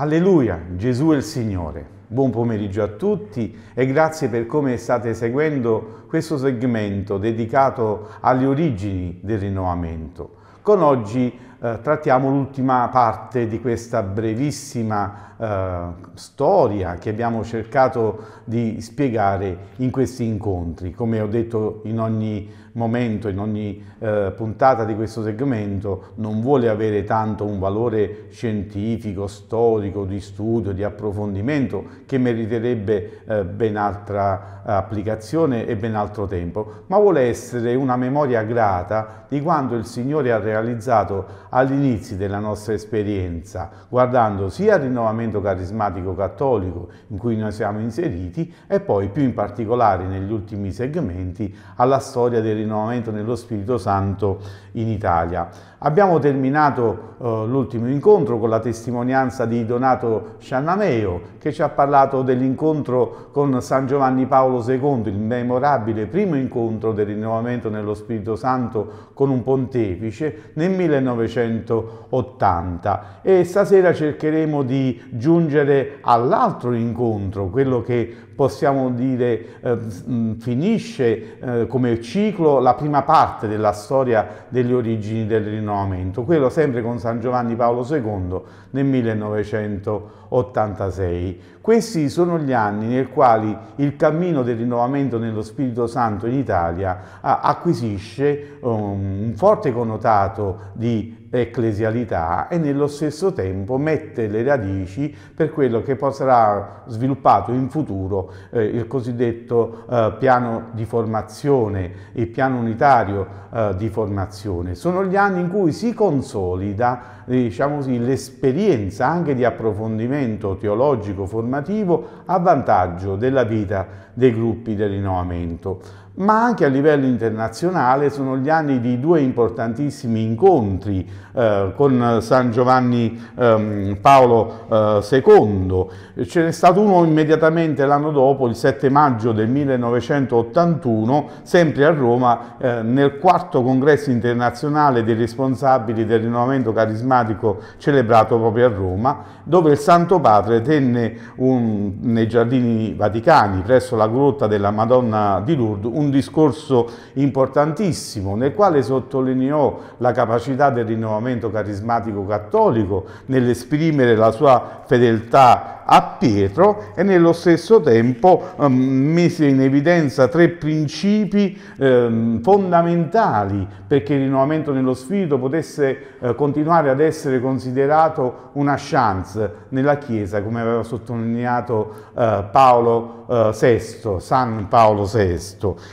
Alleluia, Gesù è il Signore. Buon pomeriggio a tutti e grazie per come state seguendo questo segmento dedicato alle origini del rinnovamento, con oggi eh, trattiamo l'ultima parte di questa brevissima eh, storia che abbiamo cercato di spiegare in questi incontri. Come ho detto in ogni momento, in ogni eh, puntata di questo segmento, non vuole avere tanto un valore scientifico, storico, di studio, di approfondimento, che meriterebbe eh, ben altra eh, applicazione e ben altro tempo, ma vuole essere una memoria grata di quanto il Signore ha realizzato all'inizio della nostra esperienza, guardando sia al rinnovamento carismatico cattolico in cui noi siamo inseriti e poi più in particolare negli ultimi segmenti alla storia del rinnovamento nello Spirito Santo in Italia. Abbiamo terminato eh, l'ultimo incontro con la testimonianza di Donato Sciannameo che ci ha parlato dell'incontro con San Giovanni Paolo II, il memorabile primo incontro del rinnovamento nello Spirito Santo con un pontefice nel 1980 e stasera cercheremo di giungere all'altro incontro, quello che possiamo dire eh, mm, finisce eh, come ciclo la prima parte della storia delle origini del rinnovamento, quello sempre con San Giovanni Paolo II nel 1986. Questi sono gli anni nei quali il cammino del rinnovamento nello Spirito Santo in Italia acquisisce um, un forte connotato di ecclesialità e nello stesso tempo mette le radici per quello che sarà sviluppato in futuro eh, il cosiddetto eh, piano di formazione, il piano unitario eh, di formazione. Sono gli anni in cui si consolida diciamo l'esperienza anche di approfondimento teologico formativo a vantaggio della vita dei gruppi del rinnovamento ma anche a livello internazionale sono gli anni di due importantissimi incontri eh, con San Giovanni eh, Paolo eh, II. Ce n'è stato uno immediatamente l'anno dopo, il 7 maggio del 1981, sempre a Roma, eh, nel quarto congresso internazionale dei responsabili del rinnovamento carismatico celebrato proprio a Roma, dove il Santo Padre tenne un, nei giardini vaticani, presso la grotta della Madonna di Lourdes, un un discorso importantissimo nel quale sottolineò la capacità del rinnovamento carismatico cattolico nell'esprimere la sua fedeltà a Pietro e nello stesso tempo um, ehm, mise in evidenza tre principi um, fondamentali perché il rinnovamento nello spirito potesse uh, continuare ad essere considerato una chance nella Chiesa, come aveva sottolineato uh, Paolo uh, eh, VI, San Paolo VI.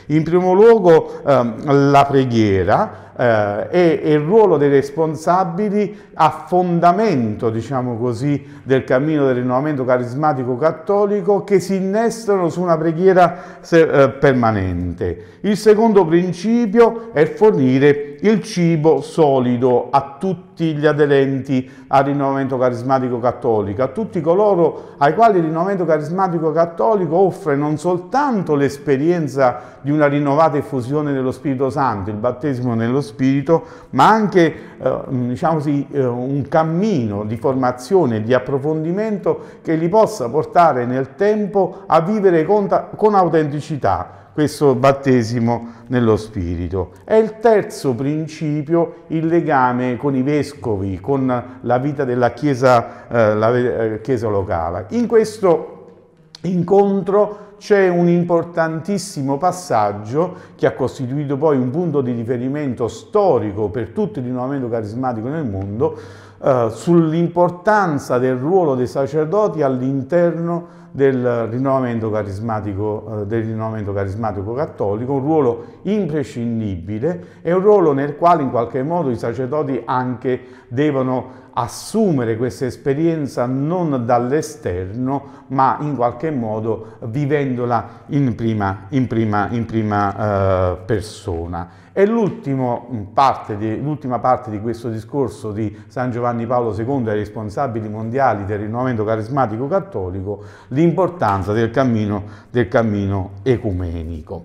In primo luogo um, la preghiera, e, e, il ruolo dei responsabili a fondamento, diciamo così, del cammino del rinnovamento carismatico cattolico che si innestano su una preghiera eh, permanente. Il secondo principio è fornire il cibo solido a tutti gli aderenti al rinnovamento carismatico cattolico, a tutti coloro ai quali il rinnovamento carismatico cattolico offre non soltanto l'esperienza di una rinnovata effusione dello Spirito Santo, il battesimo nello Spirito, ma anche eh, diciamo così, eh, un cammino di formazione, di approfondimento che li possa portare nel tempo a vivere con, con autenticità questo battesimo nello Spirito. E il terzo principio, il legame con i vescovi, con la vita della Chiesa, eh, la, eh, chiesa locale. In questo incontro c'è un importantissimo passaggio che ha costituito poi un punto di riferimento storico per tutto il rinnovamento carismatico nel mondo, eh, sull'importanza del ruolo dei sacerdoti all'interno del rinnovamento, carismatico, eh, del rinnovamento carismatico cattolico, un ruolo imprescindibile e un ruolo nel quale in qualche modo i sacerdoti anche devono assumere questa esperienza non dall'esterno, ma in qualche modo vivendola in prima, in prima, in prima eh, persona. E mm, l'ultima parte, di questo discorso di San Giovanni Paolo II ai responsabili mondiali del rinnovamento carismatico cattolico, l'importanza del del cammino ecumenico.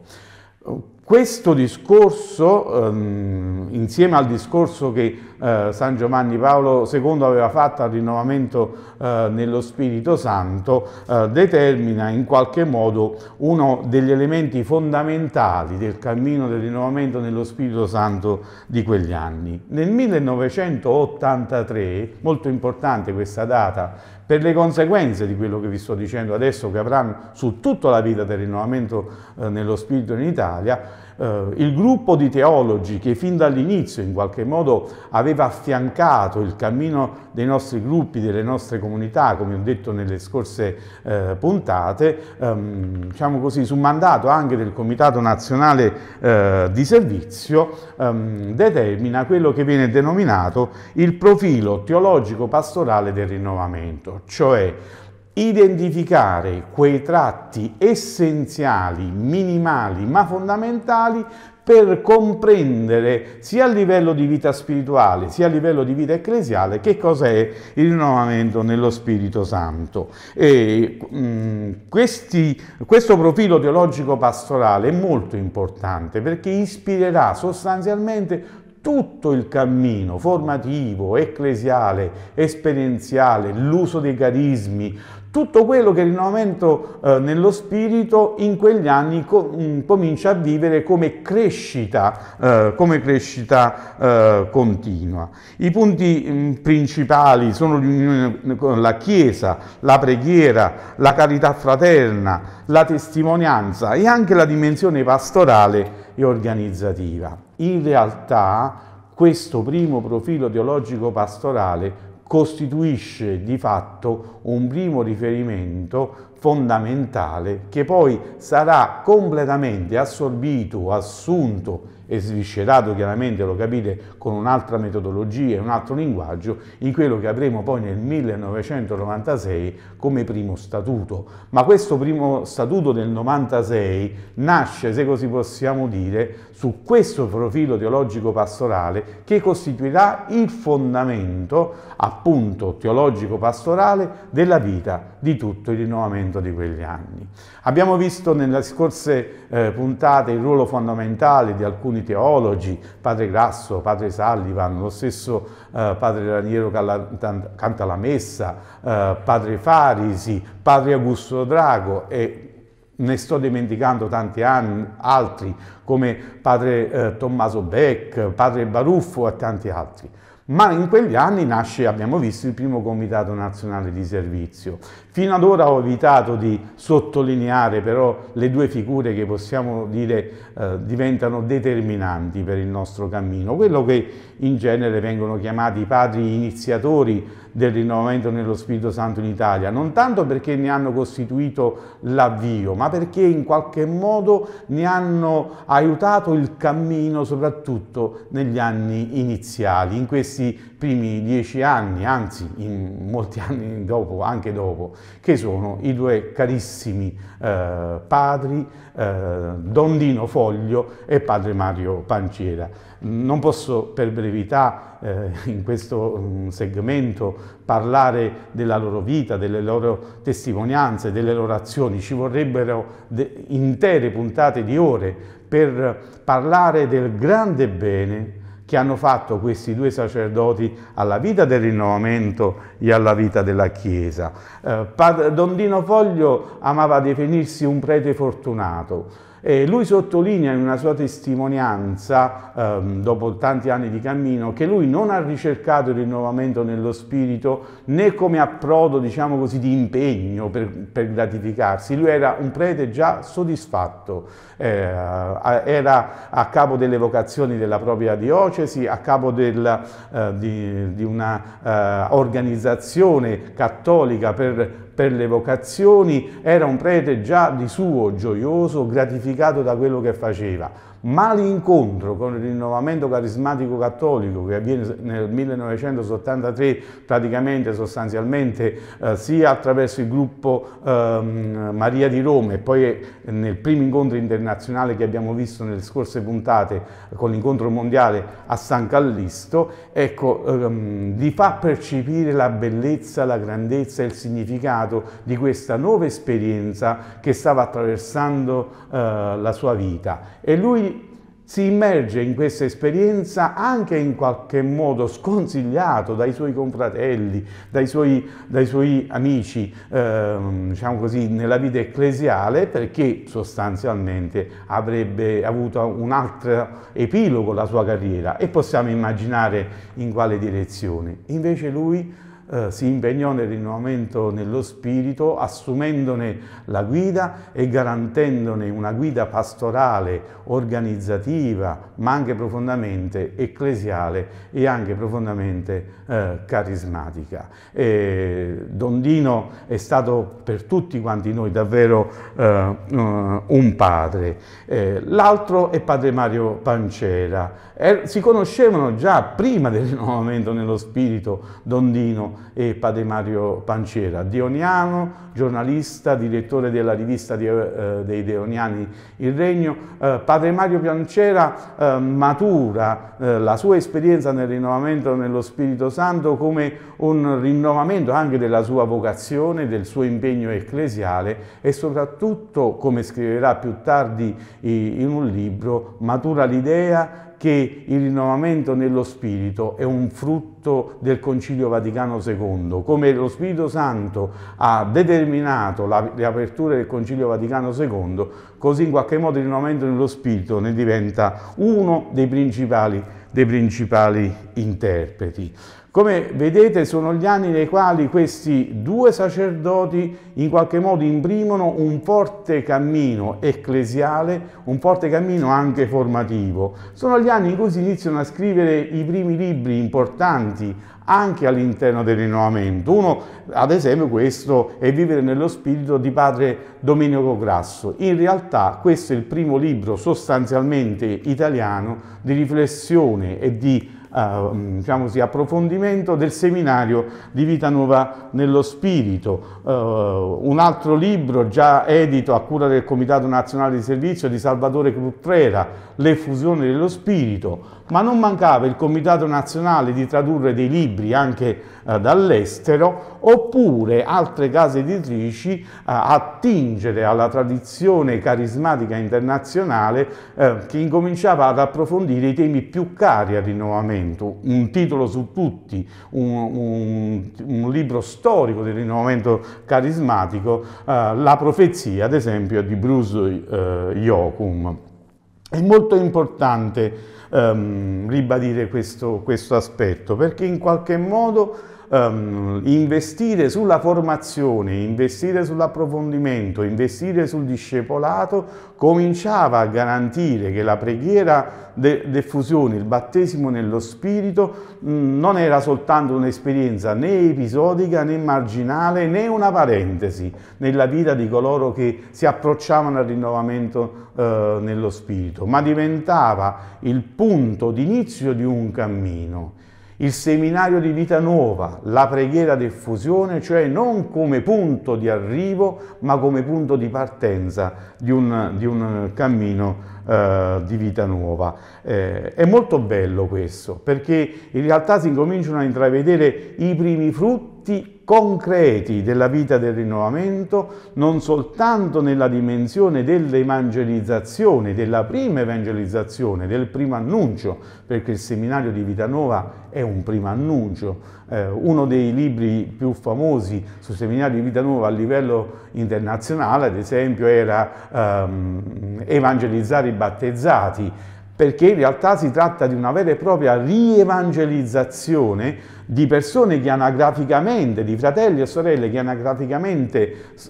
Questo discorso, ehm, insieme al discorso che eh, San Giovanni Paolo II aveva fatto al rinnovamento eh, nello Spirito Santo eh, determina in qualche modo uno degli elementi fondamentali del cammino del rinnovamento nello Spirito Santo di quegli anni. Nel 1983, molto importante questa data per le conseguenze di quello che vi sto dicendo adesso che avranno su tutta la vita del rinnovamento eh, nello Spirito in Italia, eh, il gruppo di teologi che fin dall'inizio in qualche modo aveva affiancato il cammino dei nostri gruppi, delle nostre comunità, come ho detto nelle scorse eh, puntate, ehm, diciamo così, su mandato anche del Comitato Nazionale eh, di Servizio, ehm, determina quello che viene denominato il profilo teologico-pastorale del rinnovamento, cioè identificare quei tratti essenziali, minimali ma fondamentali per comprendere sia a livello di vita spirituale sia a livello di vita ecclesiale che cos'è il rinnovamento nello Spirito Santo. E, mh, mm, questi, questo profilo teologico pastorale è molto importante perché ispirerà sostanzialmente tutto il cammino formativo, ecclesiale, esperienziale, l'uso dei carismi, tutto quello che il rinnovamento eh, nello spirito in quegli anni com mm, comincia a vivere come crescita, eh, come crescita eh, continua. I punti mh, mm, principali sono l'unione con la Chiesa, la preghiera, la carità fraterna, la testimonianza e anche la dimensione pastorale e organizzativa. In realtà questo primo profilo teologico pastorale costituisce di fatto un primo riferimento fondamentale che poi sarà completamente assorbito, assunto e sviscerato chiaramente, lo capite, con un'altra metodologia e un altro linguaggio, in quello che avremo poi nel 1996 come primo statuto. Ma questo primo statuto del 96 nasce, se così possiamo dire, su questo profilo teologico pastorale che costituirà il fondamento appunto teologico pastorale della vita di tutto il rinnovamento di quegli anni. Abbiamo visto nelle scorse eh, puntate il ruolo fondamentale di alcuni alcuni teologi, padre Grasso, padre Sallivan, lo stesso eh, padre Raniero Canta la Messa, eh, padre Farisi, padre Augusto Drago e ne sto dimenticando tanti anni, altri come padre eh, Tommaso Beck, padre Baruffo e tanti altri ma in quegli anni nasce, abbiamo visto, il primo comitato nazionale di servizio. Fino ad ora ho evitato di sottolineare però le due figure che possiamo dire eh, diventano determinanti per il nostro cammino, quello che in genere vengono chiamati i padri iniziatori del rinnovamento nello Spirito Santo in Italia, non tanto perché ne hanno costituito l'avvio, ma perché in qualche modo ne hanno aiutato il cammino soprattutto negli anni iniziali, in questi questi primi dieci anni, anzi in molti anni dopo, anche dopo, che sono i due carissimi eh, padri, eh, Don Dino Foglio e padre Mario Panciera. Non posso per brevità eh, in questo mm, segmento parlare della loro vita, delle loro testimonianze, delle loro azioni, ci vorrebbero intere puntate di ore per parlare del grande bene che hanno fatto questi due sacerdoti alla vita del rinnovamento e alla vita della Chiesa. Eh, Don Dino Foglio amava definirsi un prete fortunato, e lui sottolinea in una sua testimonianza, ehm, dopo tanti anni di cammino, che lui non ha ricercato il rinnovamento nello spirito né come approdo, diciamo così, di impegno per, per gratificarsi. Lui era un prete già soddisfatto, eh, era a capo delle vocazioni della propria diocesi, a capo del, eh, di, di un'organizzazione eh, cattolica per per le vocazioni, era un prete già di suo gioioso, gratificato da quello che faceva ma l'incontro con il rinnovamento carismatico cattolico che avviene nel 1973 praticamente sostanzialmente eh, sia attraverso il gruppo ehm, Maria di Roma e poi nel primo incontro internazionale che abbiamo visto nelle scorse puntate con l'incontro mondiale a San Callisto, ecco, ehm, vi fa percepire la bellezza, la grandezza e il significato di questa nuova esperienza che stava attraversando eh, la sua vita. E lui si immerge in questa esperienza anche in qualche modo sconsigliato dai suoi confratelli, dai suoi, dai suoi amici, ehm, diciamo così, nella vita ecclesiale, perché sostanzialmente avrebbe avuto un altro epilogo la sua carriera e possiamo immaginare in quale direzione. Invece lui eh, si impegnò nel rinnovamento nello spirito, assumendone la guida e garantendone una guida pastorale, organizzativa, ma anche profondamente ecclesiale e anche profondamente eh, carismatica. E Don Dino è stato per tutti quanti noi davvero eh, eh un padre. Eh, l'altro è padre Mario Pancera. Er si conoscevano già prima del rinnovamento nello spirito Don Dino e Mario Pancera, dioniano, giornalista, direttore della rivista di, eh, dei Deoniani Il Regno. Eh, Mario Pancera eh, matura eh, la sua esperienza nel rinnovamento nello Spirito Santo come un rinnovamento anche della sua vocazione, del suo impegno ecclesiale e soprattutto, come scriverà più tardi in un libro, matura l'idea che il rinnovamento nello spirito è un frutto del Concilio Vaticano II, come lo Spirito Santo ha determinato la aperture del Concilio Vaticano II, così in qualche modo il rinnovamento dello Spirito ne diventa uno dei principali, dei principali interpreti. Come vedete sono gli anni nei quali questi due sacerdoti in qualche modo imprimono un forte cammino ecclesiale, un forte cammino anche formativo. Sono gli anni in cui si iniziano a scrivere i primi libri importanti anche all'interno del rinnovamento. Uno, ad esempio, questo è Vivere nello Spirito di padre Domenico Grasso. In realtà questo è il primo libro sostanzialmente italiano di riflessione e di eh, mm, diciamo così, approfondimento del seminario di Vita Nuova nello Spirito. Eh, un altro libro già edito a cura del Comitato Nazionale di Servizio di Salvatore Cutrera, L'effusione dello Spirito, ma non mancava il Comitato Nazionale di tradurre dei libri anche eh, dall'estero, oppure altre case editrici eh, attingere alla tradizione carismatica internazionale eh, che incominciava ad approfondire i temi più cari al rinnovamento Rinnovamento, un titolo su tutti, un, un, un libro storico del rinnovamento carismatico, eh, La profezia, ad esempio, di Bruce eh, Iocum. È molto importante ehm, ribadire questo, questo aspetto perché in qualche modo um, investire sulla formazione, investire sull'approfondimento, investire sul discepolato cominciava a garantire che la preghiera de diffusione, il battesimo nello Spirito mh, non era soltanto un'esperienza né episodica né marginale né una parentesi nella vita di coloro che si approcciavano al rinnovamento eh, nello Spirito, ma diventava il punto d'inizio di un cammino il seminario di vita nuova, la preghiera d'effusione, cioè non come punto di arrivo, ma come punto di partenza di un, di un cammino eh, di vita nuova. Eh, è molto bello questo, perché in realtà si incominciano a intravedere i primi frutti frutti concreti della vita del rinnovamento, non soltanto nella dimensione dell'evangelizzazione, della prima evangelizzazione, del primo annuncio, perché il seminario di Vita Nuova è un primo annuncio. Eh, uno dei libri più famosi sul seminario di Vita Nuova a livello internazionale, ad esempio, era ehm, Evangelizzare i battezzati, perché in realtà si tratta di una vera e propria rievangelizzazione di persone che anagraficamente, di fratelli e sorelle che anagraficamente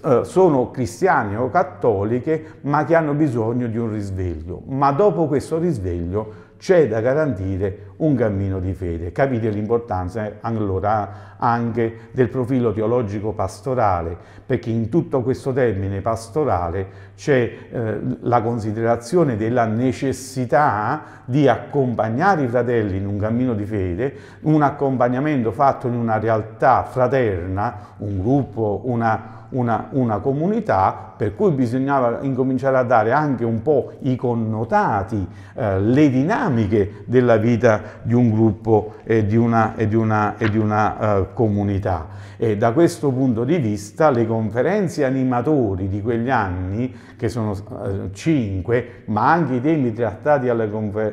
eh, sono cristiane o cattoliche, ma che hanno bisogno di un risveglio. Ma dopo questo risveglio c'è da garantire un cammino di fede. Capite l'importanza eh? allora anche del profilo teologico pastorale, perché in tutto questo termine pastorale c'è eh, la considerazione della necessità di accompagnare i fratelli in un cammino di fede, un accompagnamento fatto in una realtà fraterna, un gruppo, una una, una comunità, per cui bisognava incominciare a dare anche un po' i connotati, eh, le dinamiche della vita di un gruppo e di una, e di una, e di una eh, comunità. E da questo punto di vista le conferenze animatori di quegli anni, che sono eh, cinque, ma anche i temi trattati alle,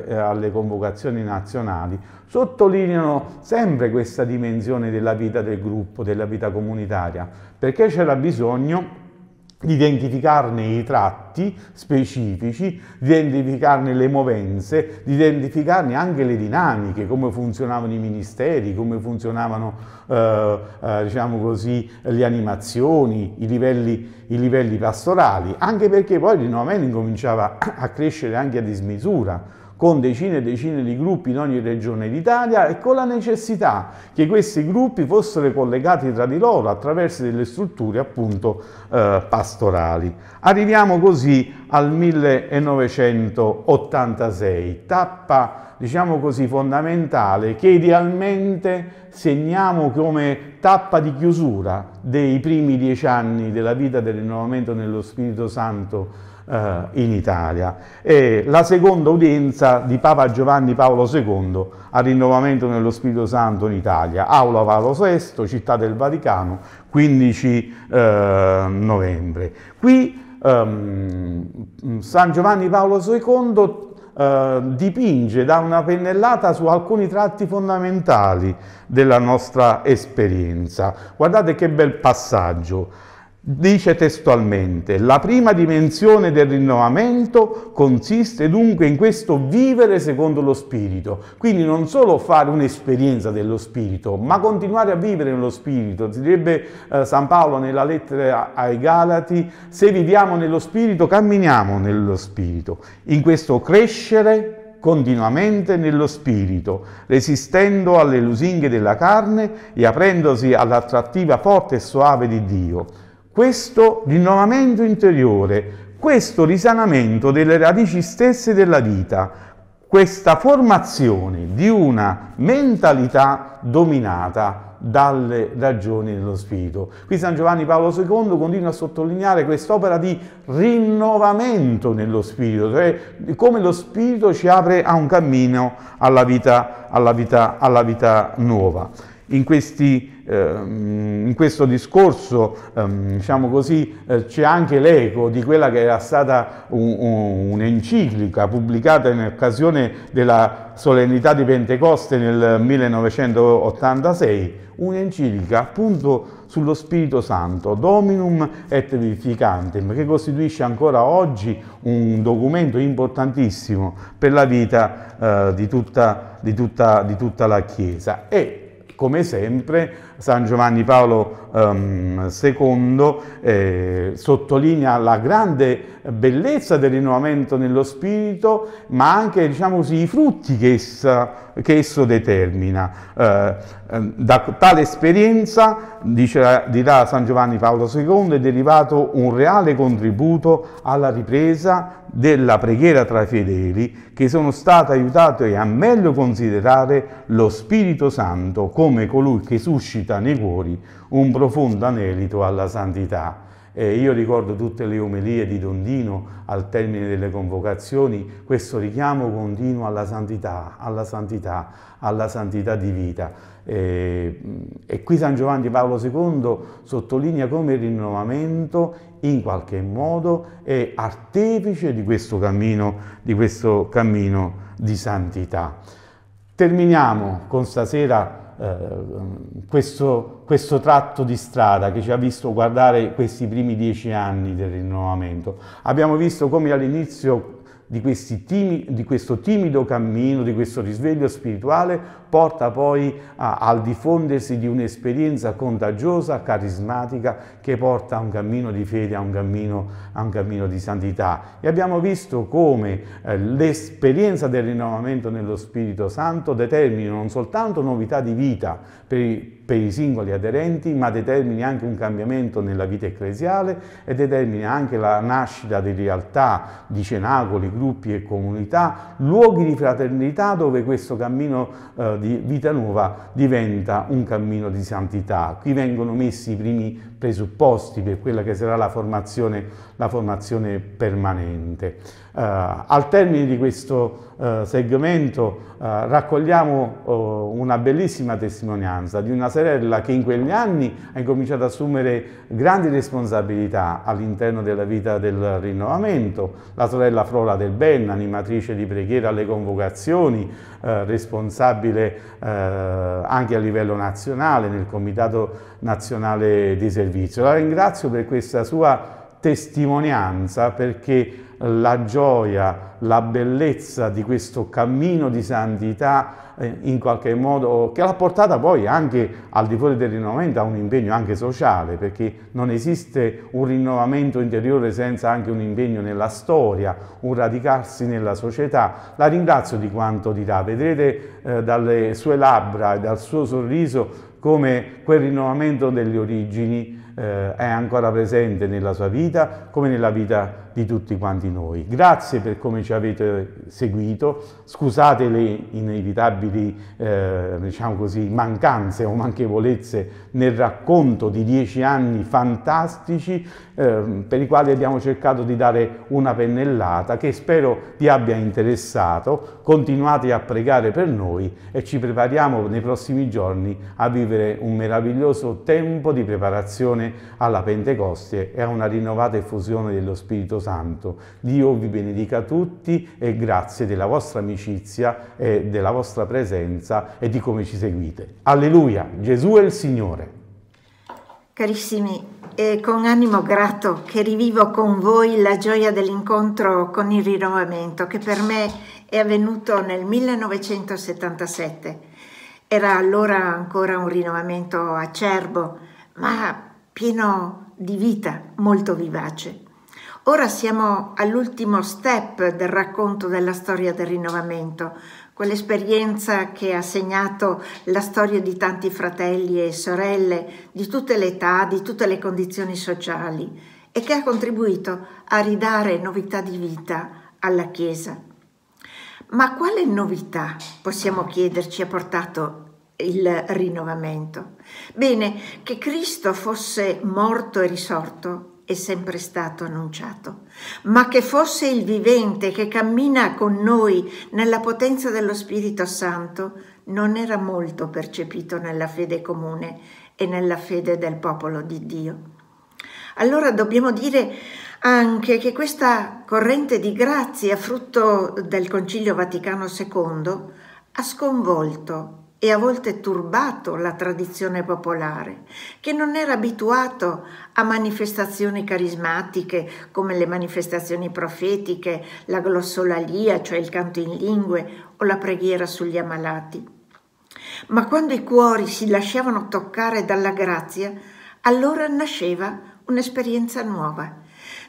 eh, alle convocazioni nazionali, sottolineano sempre questa dimensione della vita del gruppo, della vita comunitaria perché c'era bisogno di identificarne i tratti specifici, di identificarne le movenze, di identificarne anche le dinamiche, come funzionavano i ministeri, come funzionavano eh, eh, diciamo così, le animazioni, i livelli, i livelli pastorali, anche perché poi il rinnovamento incominciava a crescere anche a dismisura con decine e decine di gruppi in ogni regione d'Italia e con la necessità che questi gruppi fossero collegati tra di loro attraverso delle strutture appunto eh, pastorali. Arriviamo così al 1986, tappa diciamo così, fondamentale che idealmente segniamo come tappa di chiusura dei primi dieci anni della vita del rinnovamento nello Spirito Santo eh, in Italia. E la seconda udienza di Papa Giovanni Paolo II al rinnovamento nello Spirito Santo in Italia, Aula Paolo VI, Città del Vaticano, 15 eh, novembre. Qui ehm, San Giovanni Paolo II eh, dipinge, dà una pennellata su alcuni tratti fondamentali della nostra esperienza. Guardate che bel passaggio. Dice testualmente, la prima dimensione del rinnovamento consiste dunque in questo vivere secondo lo Spirito, quindi non solo fare un'esperienza dello Spirito, ma continuare a vivere nello Spirito. Direbbe eh, San Paolo nella lettera ai Galati, se viviamo nello Spirito, camminiamo nello Spirito. In questo crescere continuamente nello spirito, resistendo alle lusinghe della carne e aprendosi all'attrattiva forte e soave di Dio questo rinnovamento interiore, questo risanamento delle radici stesse della vita, questa formazione di una mentalità dominata dalle ragioni dello spirito. Qui San Giovanni Paolo II continua a sottolineare quest'opera di rinnovamento nello spirito, cioè come lo spirito ci apre a un cammino alla vita, alla vita, alla vita nuova in, questi, ehm, in questo discorso ehm, diciamo così, eh, c'è anche l'eco di quella che era stata un'enciclica pubblicata in occasione della solennità di Pentecoste nel 1986, un'enciclica appunto sullo Spirito Santo, Dominum et Vivificantem, che costituisce ancora oggi un documento importantissimo per la vita eh, di, tutta, di, tutta, di tutta la Chiesa. E come sempre San Giovanni Paolo II ehm, eh, sottolinea la grande bellezza del rinnovamento nello spirito, ma anche diciamo così, i frutti che, essa, che esso determina. Eh, ehm, da tale esperienza, dice, dirà San Giovanni Paolo II, è derivato un reale contributo alla ripresa della preghiera tra i fedeli che sono stati aiutati a meglio considerare lo Spirito Santo come colui che suscita suscita nei cuori un profondo anelito alla santità. E io ricordo tutte le omelie di Dondino al termine delle convocazioni, questo richiamo continuo alla santità, alla santità, alla santità di vita. Eh, e qui San Giovanni Paolo II sottolinea come il rinnovamento in qualche modo è artefice di questo cammino di, questo cammino di santità. Terminiamo con stasera eh, questo, questo, tratto di strada che ci ha visto guardare questi primi dieci anni del rinnovamento. Abbiamo visto come all'inizio di, timi, di, questo timido cammino, di questo risveglio spirituale, porta poi a, al diffondersi di un'esperienza contagiosa, carismatica, che porta a un cammino di fede, a un cammino, a un cammino di santità. E abbiamo visto come eh, l'esperienza del rinnovamento nello Spirito Santo determina non soltanto novità di vita, per i, per i singoli aderenti, ma determini anche un cambiamento nella vita ecclesiale e determina anche la nascita di realtà, di cenacoli, gruppi e comunità, luoghi di fraternità dove questo cammino eh, di vita nuova diventa un cammino di santità. Qui vengono messi i primi presupposti per quella che sarà la formazione, la formazione permanente. Eh, al termine di questo eh, segmento eh, raccogliamo eh, una bellissima testimonianza di una sorella che in quegli anni ha incominciato ad assumere grandi responsabilità all'interno della vita del rinnovamento, la sorella Flora del Ben, animatrice di preghiera alle convocazioni, eh, responsabile eh, anche a livello nazionale nel Comitato Nazionale dei Servizi servizio. La ringrazio per questa sua testimonianza perché la gioia, la bellezza di questo cammino di santità eh, in qualche modo che l'ha portata poi anche al di fuori del rinnovamento a un impegno anche sociale perché non esiste un rinnovamento interiore senza anche un impegno nella storia, un radicarsi nella società. La ringrazio di quanto dirà, vedrete eh, dalle sue labbra e dal suo sorriso come quel rinnovamento delle origini eh, è ancora presente nella sua vita come nella vita di tutti quanti noi. Grazie per come ci avete seguito, scusate le inevitabili eh, diciamo così, mancanze o manchevolezze nel racconto di dieci anni fantastici eh, per i quali abbiamo cercato di dare una pennellata che spero vi abbia interessato. Continuate a pregare per noi e ci prepariamo nei prossimi giorni a vivere un meraviglioso tempo di preparazione preparazione alla Pentecoste e a una rinnovata effusione dello Spirito Santo. Dio vi benedica tutti e grazie della vostra amicizia e della vostra presenza e di come ci seguite. Alleluia, Gesù è il Signore. Carissimi, è con animo grato che rivivo con voi la gioia dell'incontro con il rinnovamento che per me è avvenuto nel 1977. Era allora ancora un rinnovamento acerbo, ma pieno di vita, molto vivace. Ora siamo all'ultimo step del racconto della storia del rinnovamento, quell'esperienza che ha segnato la storia di tanti fratelli e sorelle di tutte le età, di tutte le condizioni sociali e che ha contribuito a ridare novità di vita alla Chiesa. Ma quale novità, possiamo chiederci, ha portato il rinnovamento. Bene, che Cristo fosse morto e risorto è sempre stato annunciato, ma che fosse il vivente che cammina con noi nella potenza dello Spirito Santo non era molto percepito nella fede comune e nella fede del popolo di Dio. Allora dobbiamo dire anche che questa corrente di grazia, frutto del Concilio Vaticano II, ha sconvolto e a volte turbato la tradizione popolare, che non era abituato a manifestazioni carismatiche come le manifestazioni profetiche, la glossolalia, cioè il canto in lingue o la preghiera sugli ammalati. Ma quando i cuori si lasciavano toccare dalla grazia, allora nasceva un'esperienza nuova,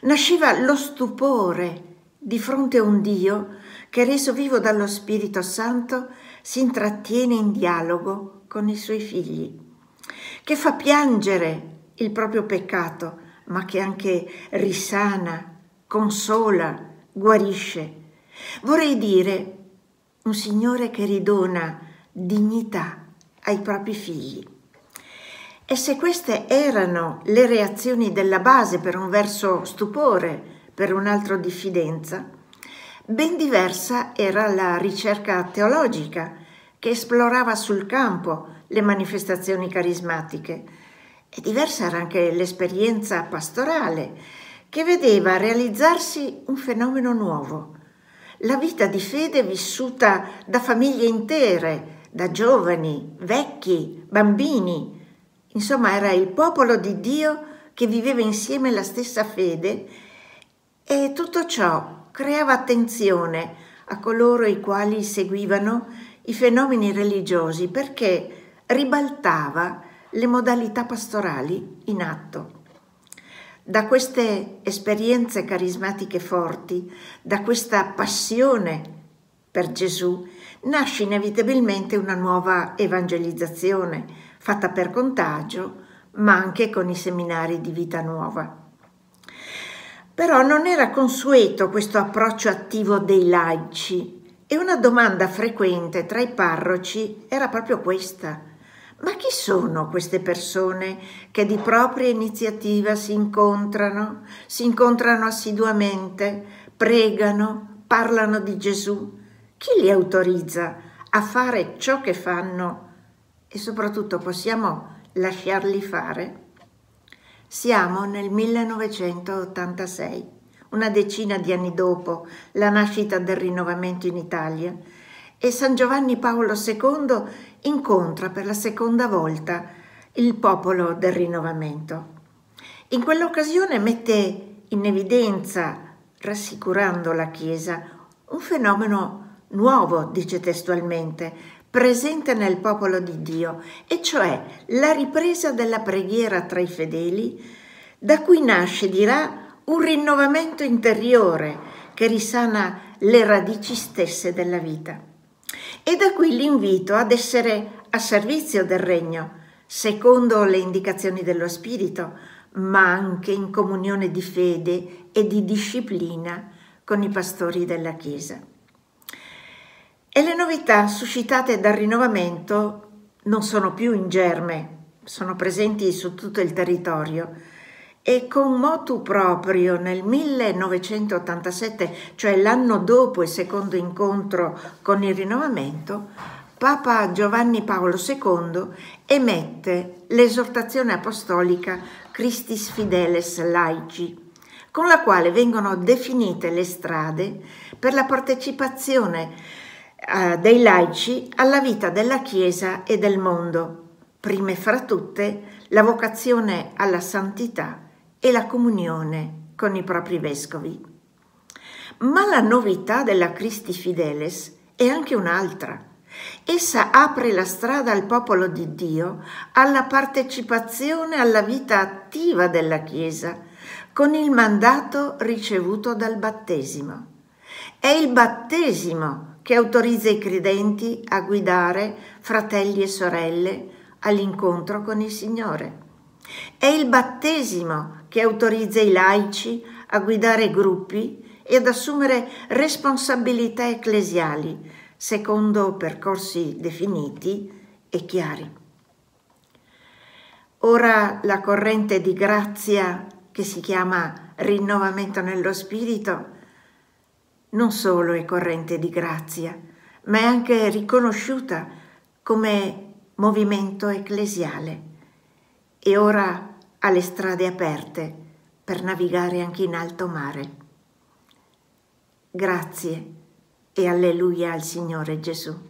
nasceva lo stupore di fronte a un Dio che reso vivo dallo Spirito Santo si intrattiene in dialogo con i suoi figli, che fa piangere il proprio peccato, ma che anche risana, consola, guarisce. Vorrei dire un Signore che ridona dignità ai propri figli. E se queste erano le reazioni della base per un verso stupore, per un altro diffidenza, Ben diversa era la ricerca teologica che esplorava sul campo le manifestazioni carismatiche e diversa era anche l'esperienza pastorale che vedeva realizzarsi un fenomeno nuovo, la vita di fede vissuta da famiglie intere, da giovani, vecchi, bambini. Insomma, era il popolo di Dio che viveva insieme la stessa fede e tutto ciò creava attenzione a coloro i quali seguivano i fenomeni religiosi perché ribaltava le modalità pastorali in atto. Da queste esperienze carismatiche forti, da questa passione per Gesù, nasce inevitabilmente una nuova evangelizzazione fatta per contagio, ma anche con i seminari di vita nuova. Però non era consueto questo approccio attivo dei laici e una domanda frequente tra i parroci era proprio questa. Ma chi sono queste persone che di propria iniziativa si incontrano, si incontrano assiduamente, pregano, parlano di Gesù? Chi li autorizza a fare ciò che fanno? E soprattutto possiamo lasciarli fare? Siamo nel 1986, una decina di anni dopo la nascita del rinnovamento in Italia, e San Giovanni Paolo II incontra per la seconda volta il popolo del rinnovamento. In quell'occasione mette in evidenza, rassicurando la Chiesa, un fenomeno nuovo, dice testualmente, presente nel popolo di Dio, e cioè la ripresa della preghiera tra i fedeli, da cui nasce, dirà, un rinnovamento interiore che risana le radici stesse della vita. E da qui l'invito ad essere a servizio del Regno, secondo le indicazioni dello Spirito, ma anche in comunione di fede e di disciplina con i pastori della Chiesa. E le novità suscitate dal rinnovamento non sono più in germe, sono presenti su tutto il territorio e con motu proprio nel 1987, cioè l'anno dopo il secondo incontro con il rinnovamento, Papa Giovanni Paolo II emette l'esortazione apostolica Christis Fideles Laici, con la quale vengono definite le strade per la partecipazione eh, dei laici alla vita della Chiesa e del mondo, prime fra tutte la vocazione alla santità e la comunione con i propri vescovi. Ma la novità della Christi Fideles è anche un'altra. Essa apre la strada al popolo di Dio alla partecipazione alla vita attiva della Chiesa con il mandato ricevuto dal battesimo. È il battesimo che che autorizza i credenti a guidare fratelli e sorelle all'incontro con il Signore. È il battesimo che autorizza i laici a guidare gruppi e ad assumere responsabilità ecclesiali secondo percorsi definiti e chiari. Ora la corrente di grazia che si chiama rinnovamento nello spirito non solo è corrente di grazia, ma è anche riconosciuta come movimento ecclesiale e ora ha le strade aperte per navigare anche in alto mare. Grazie e alleluia al Signore Gesù.